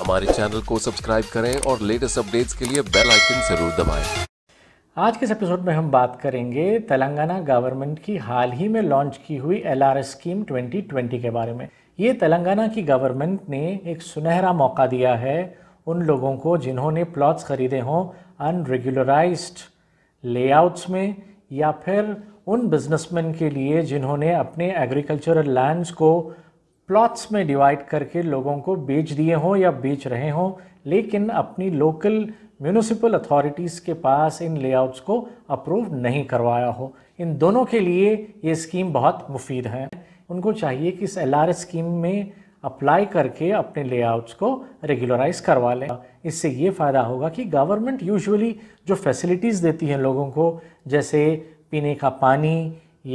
हमारे चैनल को सब्सक्राइब करें और लेटेस्ट अपडेट्स के लिए बेल आइकन जरूर दबाएं। आज के इस एपिसोड में हम बात करेंगे तेलंगाना गवर्नमेंट की हाल ही में लॉन्च की हुई एल स्कीम 2020 के बारे में ये तेलंगाना की गवर्नमेंट ने एक सुनहरा मौका दिया है उन लोगों को जिन्होंने प्लॉट्स खरीदे हों अनरेगुलराइज लेआउट्स में या फिर उन बिजनेसमैन के लिए जिन्होंने अपने एग्रीकल्चरल लैंड्स को प्लॉट्स में डिवाइड करके लोगों को बेच दिए हों या बेच रहे हों लेकिन अपनी लोकल म्यूनिसिपल अथॉरिटीज़ के पास इन लेआउट्स को अप्रूव नहीं करवाया हो इन दोनों के लिए ये स्कीम बहुत मुफीद है उनको चाहिए कि इस एल स्कीम में अप्लाई करके अपने लेआउट्स को रेगुलराइज करवा लें इससे ये फ़ायदा होगा कि गवर्नमेंट यूजुअली जो फैसिलिटीज़ देती हैं लोगों को जैसे पीने का पानी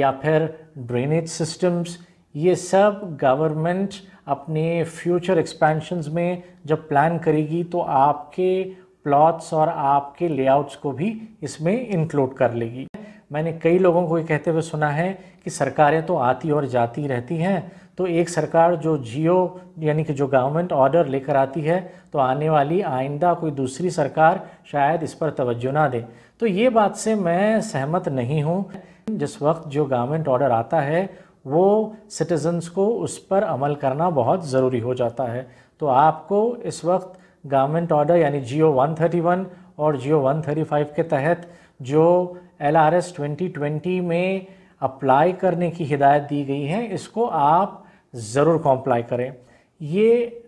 या फिर ड्रेनेज सिस्टम्स ये सब गवर्नमेंट अपने फ्यूचर एक्सपेंशंस में जब प्लान करेगी तो आपके प्लॉट्स और आपके लेआउट्स को भी इसमें इंक्लूड कर लेगी मैंने कई लोगों को ये कहते हुए सुना है कि सरकारें तो आती और जाती रहती हैं तो एक सरकार जो जियो यानी कि जो गवर्नमेंट ऑर्डर लेकर आती है तो आने वाली आइंदा कोई दूसरी सरकार शायद इस पर तवज्जो ना दे तो ये बात से मैं सहमत नहीं हूँ जिस वक्त जो गवर्नमेंट ऑर्डर आता है वो सिटीजन्स को उस पर अमल करना बहुत ज़रूरी हो जाता है तो आपको इस वक्त गवर्नमेंट ऑर्डर यानी जियो 131 और जियो 135 के तहत जो एल आर एस ट्वेंटी में अप्लाई करने की हिदायत दी गई है इसको आप ज़रूर कॉम्प्लाई करें ये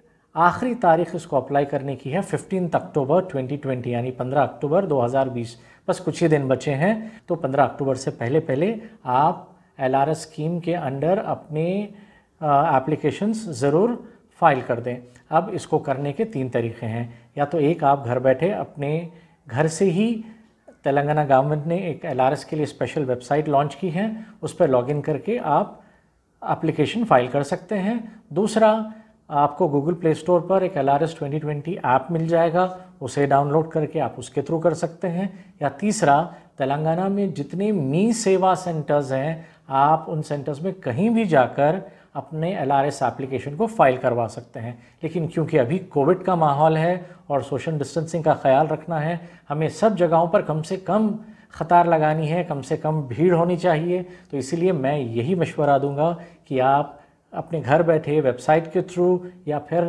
आखिरी तारीख इसको अप्लाई करने की है 15 अक्टूबर 2020 यानी 15 अक्टूबर 2020 बस कुछ ही दिन बचे हैं तो 15 अक्टूबर से पहले पहले आप एल स्कीम के अंडर अपने एप्लीकेशंस ज़रूर फाइल कर दें अब इसको करने के तीन तरीके हैं या तो एक आप घर बैठे अपने घर से ही तेलंगाना गवर्नमेंट ने एक एल के लिए स्पेशल वेबसाइट लॉन्च की है उस पर लॉगिन करके आप एप्लीकेशन फाइल कर सकते हैं दूसरा आपको गूगल प्ले स्टोर पर एक L R S twenty twenty app मिल जाएगा उसे डाउनलोड करके आप उसके थ्रू कर सकते हैं या तीसरा तेलंगाना में जितने मी सेवा सेंटर्स हैं आप उन सेंटर्स में कहीं भी जाकर अपने एल आर एस एप्लीकेशन को फाइल करवा सकते हैं लेकिन क्योंकि अभी कोविड का माहौल है और सोशल डिस्टेंसिंग का ख्याल रखना है हमें सब जगहों पर कम से कम ख़तार लगानी है कम से कम भीड़ होनी चाहिए तो इसीलिए मैं यही मशवरा दूंगा कि आप अपने घर बैठे वेबसाइट के थ्रू या फिर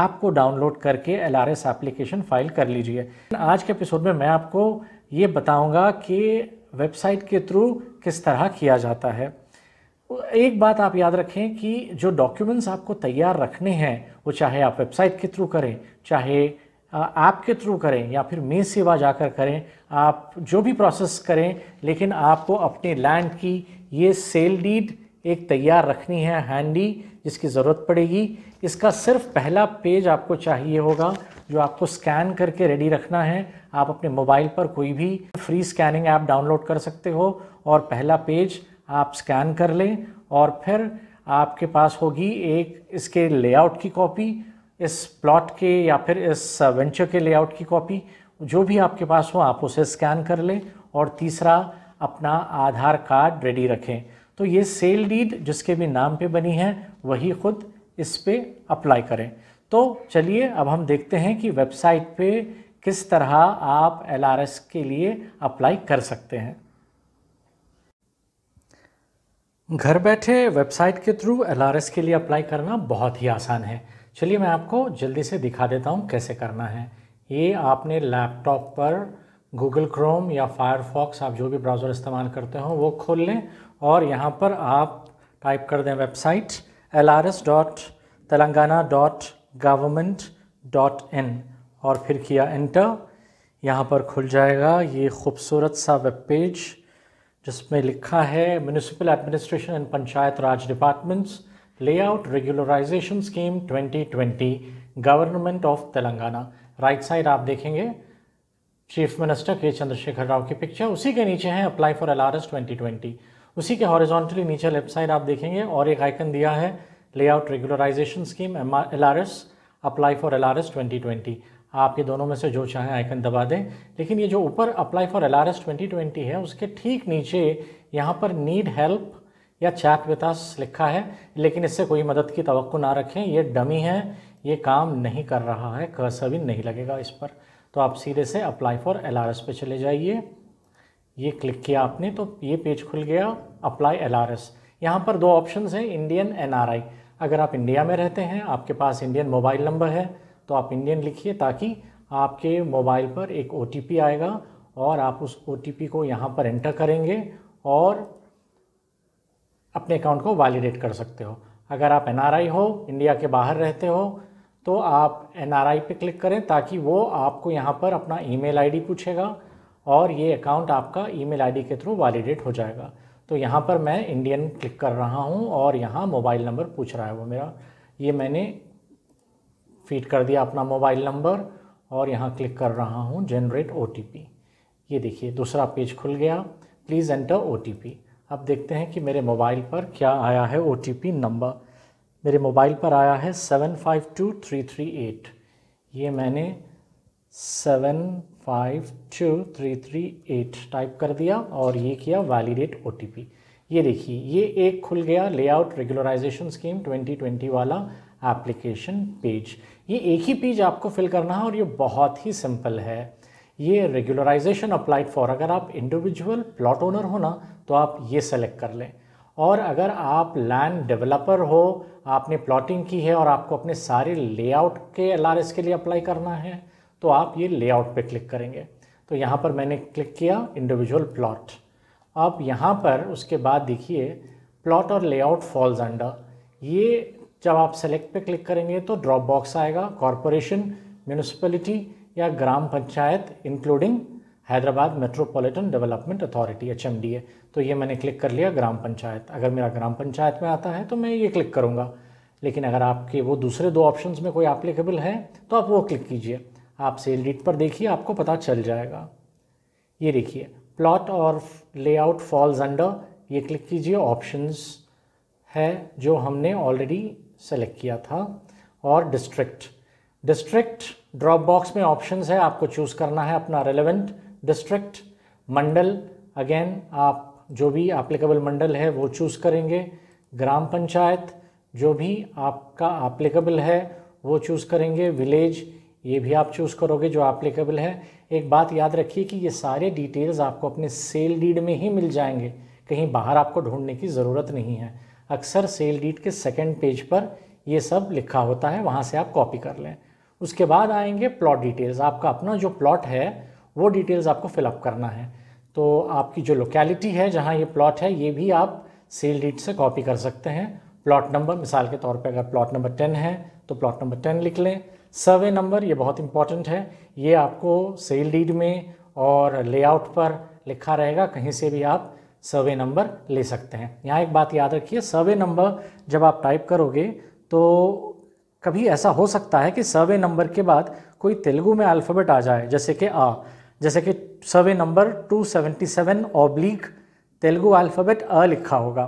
ऐप को डाउनलोड करके L R S application file कर लीजिए आज के एपिसोड में मैं आपको ये बताऊँगा कि वेबसाइट के थ्रू किस तरह किया जाता है एक बात आप याद रखें कि जो डॉक्यूमेंट्स आपको तैयार रखने हैं वो चाहे आप वेबसाइट के थ्रू करें चाहे ऐप के थ्रू करें या फिर मेज सेवा जाकर करें आप जो भी प्रोसेस करें लेकिन आपको अपने लैंड की ये सेल डीड एक तैयार रखनी है हैंडी जिसकी ज़रूरत पड़ेगी इसका सिर्फ पहला पेज आपको चाहिए होगा जो आपको स्कैन करके रेडी रखना है आप अपने मोबाइल पर कोई भी फ्री स्कैनिंग ऐप डाउनलोड कर सकते हो और पहला पेज आप स्कैन कर लें और फिर आपके पास होगी एक इसके लेआउट की कॉपी इस प्लॉट के या फिर इस वेंचर के लेआउट की कॉपी जो भी आपके पास हो आप उसे स्कैन कर लें और तीसरा अपना आधार कार्ड रेडी रखें तो ये सेल डीड जिसके भी नाम पे बनी है वही खुद इस पर अप्लाई करें तो चलिए अब हम देखते हैं कि वेबसाइट पे किस तरह आप एल के लिए अप्लाई कर सकते हैं घर बैठे वेबसाइट के थ्रू एल के लिए अप्लाई करना बहुत ही आसान है चलिए मैं आपको जल्दी से दिखा देता हूँ कैसे करना है ये आपने लैपटॉप पर गूगल क्रोम या फायरफॉक्स आप जो भी ब्राउज़र इस्तेमाल करते हो वो खोल लें और यहाँ पर आप टाइप कर दें website L R S dot Telangana dot government dot in और फिर किया एंटर यहाँ पर खुल जाएगा ये खूबसूरत सा वेब पेज जिसमें लिखा है municipal administration and Panchayat Raj departments layout regularisation scheme 2020 government of Telangana right side आप देखेंगे चीफ मिनिस्टर के चंद्रशेखर राव की पिक्चर उसी के नीचे है apply for L R S twenty twenty उसी के हॉरिजॉन्टली नीचे लेफ्ट साइड आप देखेंगे और एक आइकन दिया है layout regularisation scheme L R S apply for L R S twenty twenty आपके दोनों में से जो चाहे आइकन दबा दें लेकिन ये जो ऊपर apply for L R S twenty twenty है उसके ठीक नीचे यहाँ पर नीड हेल्प या चैट विथास लिखा है लेकिन इससे कोई मदद की तो ना रखें ये डमी है ये काम नहीं कर रहा है कर्सर भी नहीं लगेगा इस पर तो आप सीधे से apply for L R S पे चले जाइए ये क्लिक किया आपने तो ये पेज खुल गया अप्लाई एल आर एस यहाँ पर दो ऑप्शन हैं इंडियन एन आर आई अगर आप इंडिया में रहते हैं आपके पास इंडियन मोबाइल नंबर है तो आप इंडियन लिखिए ताकि आपके मोबाइल पर एक ओ आएगा और आप उस ओ को यहाँ पर एंटर करेंगे और अपने अकाउंट को वैलिडेट कर सकते हो अगर आप एन हो इंडिया के बाहर रहते हो तो आप एन आर पे क्लिक करें ताकि वो आपको यहाँ पर अपना ईमेल आईडी पूछेगा और ये अकाउंट आपका ईमेल आईडी के थ्रू वैलिडेट हो जाएगा तो यहाँ पर मैं इंडियन क्लिक कर रहा हूँ और यहाँ मोबाइल नंबर पूछ रहा है वो मेरा ये मैंने फीड कर दिया अपना मोबाइल नंबर और यहाँ क्लिक कर रहा हूँ जनरेट ओ ये देखिए दूसरा पेज खुल गया प्लीज़ एंटर ओ अब देखते हैं कि मेरे मोबाइल पर क्या आया है ओ नंबर मेरे मोबाइल पर आया है seven five two three three eight ये मैंने seven five two three three eight type कर दिया और ये किया वैलिडेट ओ ये देखिए ये एक खुल गया लेआउट रेगुलराइजेशन स्कीम 2020 वाला एप्लीकेशन पेज ये एक ही पेज आपको फिल करना है और ये बहुत ही सिंपल है ये रेगुलराइजेशन अप्लाइड फॉर अगर आप इंडिविजुअल प्लॉट ओनर हो ना तो आप ये सेलेक्ट कर लें और अगर आप लैंड डेवलपर हो आपने प्लॉटिंग की है और आपको अपने सारे लेआउट के एल के लिए अप्लाई करना है तो आप ये लेआउट पे क्लिक करेंगे तो यहाँ पर मैंने क्लिक किया इंडिविजुअल प्लॉट अब यहाँ पर उसके बाद देखिए प्लॉट और लेआउट फॉल्स अंडर ये जब आप सेलेक्ट पे क्लिक करेंगे तो ड्रॉप बॉक्स आएगा कॉरपोरेशन म्यूनिसपैलिटी या gram panchayat including Hyderabad metropolitan development authority H तो ये मैंने क्लिक कर लिया ग्राम पंचायत अगर मेरा ग्राम पंचायत में आता है तो मैं ये क्लिक करूँगा लेकिन अगर आपके वो दूसरे दो ऑप्शंस में कोई एप्लीकेबल है तो आप वो क्लिक कीजिए आप सेल डीट पर देखिए आपको पता चल जाएगा ये देखिए प्लॉट और लेआउट फॉल्स अंडर ये क्लिक कीजिए ऑप्शंस है जो हमने ऑलरेडी सेलेक्ट किया था और डिस्ट्रिक्ट डिस्ट्रिक्ट ड्रॉप बॉक्स में ऑप्शंस है आपको चूज़ करना है अपना रेलेवेंट डिस्ट्रिक्ट मंडल अगेन आप जो भी एप्लीकेबल मंडल है वो चूज़ करेंगे ग्राम पंचायत जो भी आपका एप्लीकेबल है वो चूज़ करेंगे विलेज ये भी आप चूज़ करोगे जो एप्लीकेबल है एक बात याद रखिए कि ये सारे डिटेल्स आपको अपने सेल डीड में ही मिल जाएंगे कहीं बाहर आपको ढूंढने की ज़रूरत नहीं है अक्सर सेल डीड के सेकेंड पेज पर ये सब लिखा होता है वहाँ से आप कॉपी कर लें उसके बाद आएंगे प्लॉट डिटेल्स आपका अपना जो प्लॉट है वो डिटेल्स आपको फिलअप करना है तो आपकी जो लोकेलिटी है जहाँ ये प्लॉट है ये भी आप सेल डीट से कॉपी कर सकते हैं प्लॉट नंबर मिसाल के तौर पे अगर प्लॉट नंबर टेन है तो प्लॉट नंबर टेन लिख लें सर्वे नंबर ये बहुत इंपॉर्टेंट है ये आपको सेल डीड में और लेआउट पर लिखा रहेगा कहीं से भी आप सर्वे नंबर ले सकते हैं यहाँ एक बात याद रखिए सर्वे नंबर जब आप टाइप करोगे तो कभी ऐसा हो सकता है कि सर्वे नंबर के बाद कोई तेलुगु में अल्फ़ाबेट आ जाए जैसे कि आ जैसे कि survey number 277 oblique Telugu alphabet अ लिखा होगा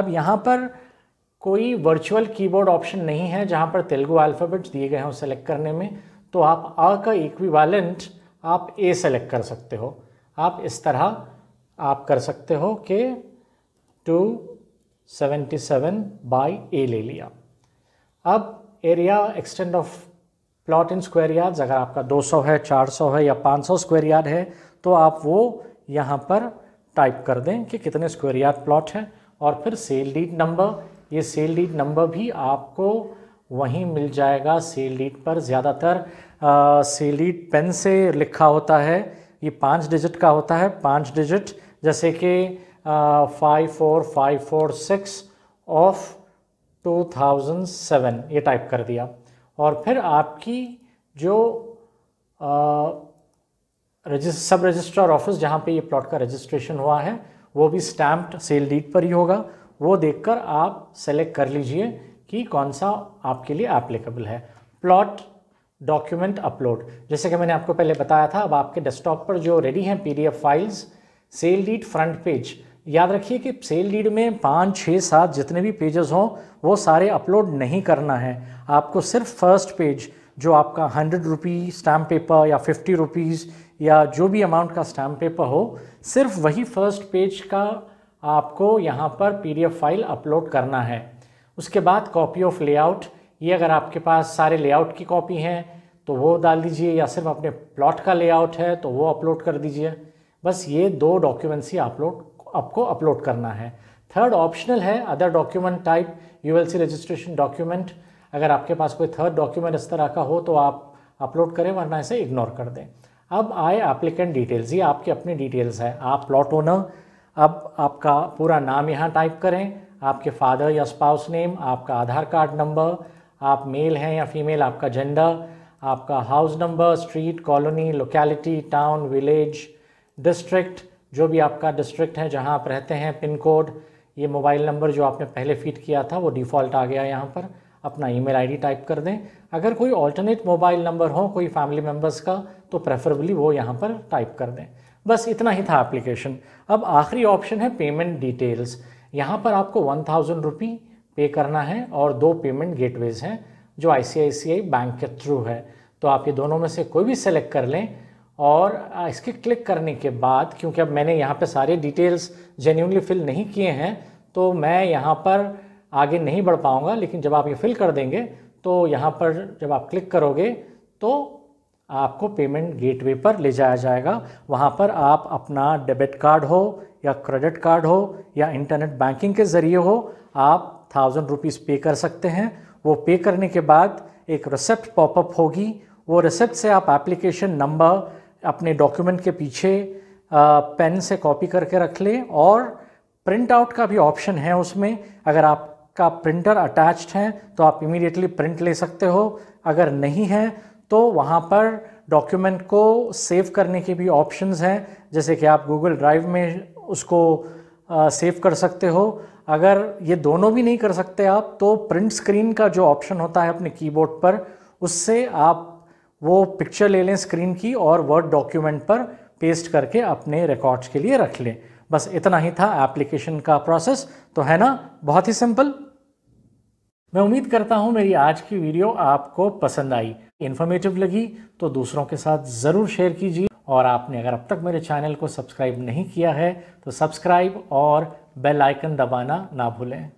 अब यहाँ पर कोई वर्चुअल कीबोर्ड ऑप्शन नहीं है जहाँ पर तेलुगु अल्फ़ाबेट दिए गए हों सेलेक्ट करने में तो आप अ का इक्वी आप ए सेलेक्ट कर सकते हो आप इस तरह आप कर सकते हो कि two seventy seven by A ले लिया अब area extend of plot in square yards अगर आपका 200 है 400 है या 500 स्क्वायर यार्ड है तो आप वो यहाँ पर टाइप कर दें कि कितने स्क्वायर यार्ड प्लॉट हैं और फिर सेल डीड नंबर ये सेल डीड नंबर भी आपको वहीं मिल जाएगा सेल डीड पर ज़्यादातर सेल डीड पेन से लिखा होता है ये पाँच डिजिट का होता है पाँच डिजिट जैसे कि five four five four six of two thousand seven ये टाइप कर दिया और फिर आपकी जो रजिस्ट सब रजिस्ट्रार ऑफिस जहाँ पे ये प्लॉट का रजिस्ट्रेशन हुआ है वो भी स्टैम्प्ड सेल डीट पर ही होगा वो देखकर आप सेलेक्ट कर लीजिए कि कौन सा आपके लिए एप्लीकेबल है प्लॉट डॉक्यूमेंट अपलोड जैसे कि मैंने आपको पहले बताया था अब आपके डेस्कटॉप पर जो रेडी हैं PDF files sale deed front page याद रखिए कि सेल लीड में पाँच छः सात जितने भी पेजेस हों वो सारे अपलोड नहीं करना है आपको सिर्फ फर्स्ट पेज जो आपका हंड्रेड रुपी स्टाम्प पेपर या फिफ्टी रुपीज़ या जो भी अमाउंट का स्टाम्प पेपर हो सिर्फ वही फर्स्ट पेज का आपको यहाँ पर पी फाइल अपलोड करना है उसके बाद कॉपी ऑफ लेआउट ये अगर आपके पास सारे लेआउट की कॉपी हैं तो वो डाल दीजिए या सिर्फ अपने प्लॉट का लेआउट है तो वो अपलोड कर दीजिए बस ये दो डॉक्यूमेंट्स ही अपलोड आपको अपलोड करना है थर्ड ऑप्शनल है other document type you registration document अगर आपके पास कोई थर्ड डॉक्यूमेंट इस तरह का हो तो आप अपलोड करें वरना इसे इग्नोर कर दें अब आए एप्लीकेंट डिटेल्स ये आपकी अपनी डिटेल्स हैं आप प्लॉट ओनर अब आपका पूरा नाम यहाँ टाइप करें आपके फादर या स्पाउस नेम आपका आधार कार्ड नंबर आप मेल हैं या फीमेल आपका जेंडर आपका house number street colony locality town village district जो भी आपका डिस्ट्रिक्ट है जहां आप रहते हैं पिन कोड ये मोबाइल नंबर जो आपने पहले फीड किया था वो डिफ़ॉल्ट आ गया यहाँ पर अपना ईमेल आईडी टाइप कर दें अगर कोई ऑल्टरनेट मोबाइल नंबर हो कोई फैमिली मेम्बर्स का तो प्रेफरेबली वो यहाँ पर टाइप कर दें बस इतना ही था एप्लीकेशन अब आखिरी ऑप्शन है पेमेंट डिटेल्स यहाँ पर आपको वन थाउजेंड रुपी पे करना है और दो पेमेंट गेटवेज हैं जो आई बैंक के थ्रू है तो आप ये दोनों में से कोई भी सेलेक्ट कर लें और इसके क्लिक करने के बाद क्योंकि अब मैंने यहाँ पे सारे डिटेल्स जेन्यूनली फिल नहीं किए हैं तो मैं यहाँ पर आगे नहीं बढ़ पाऊँगा लेकिन जब आप ये फिल कर देंगे तो यहाँ पर जब आप क्लिक करोगे तो आपको पेमेंट गेटवे पर ले जाया जाएगा वहाँ पर आप अपना डेबिट कार्ड हो या क्रेडिट कार्ड हो या इंटरनेट बैंकिंग के ज़रिए हो आप थाउजेंड रुपीज़ पे कर सकते हैं वो पे करने के बाद एक रिसेप्ट पॉपअप होगी वो रिसेप्ट से आप एप्लीकेशन नंबर अपने डॉक्यूमेंट के पीछे पेन से कॉपी करके रख लें और प्रिंट आउट का भी ऑप्शन है उसमें अगर आपका प्रिंटर अटैच्ड है तो आप इमीडिएटली प्रिंट ले सकते हो अगर नहीं है तो वहाँ पर डॉक्यूमेंट को सेव करने के भी ऑप्शंस हैं जैसे कि आप गूगल ड्राइव में उसको सेव कर सकते हो अगर ये दोनों भी नहीं कर सकते आप तो प्रिंट स्क्रीन का जो ऑप्शन होता है अपने कीबोर्ड पर उससे आप वो पिक्चर ले लें स्क्रीन की और वर्ड डॉक्यूमेंट पर पेस्ट करके अपने रिकॉर्ड्स के लिए रख लें बस इतना ही था एप्लीकेशन का प्रोसेस तो है ना बहुत ही सिंपल मैं उम्मीद करता हूँ मेरी आज की वीडियो आपको पसंद आई इन्फॉर्मेटिव लगी तो दूसरों के साथ ज़रूर शेयर कीजिए और आपने अगर अब तक मेरे चैनल को सब्सक्राइब नहीं किया है तो सब्सक्राइब और बेल आइकन दबाना ना भूलें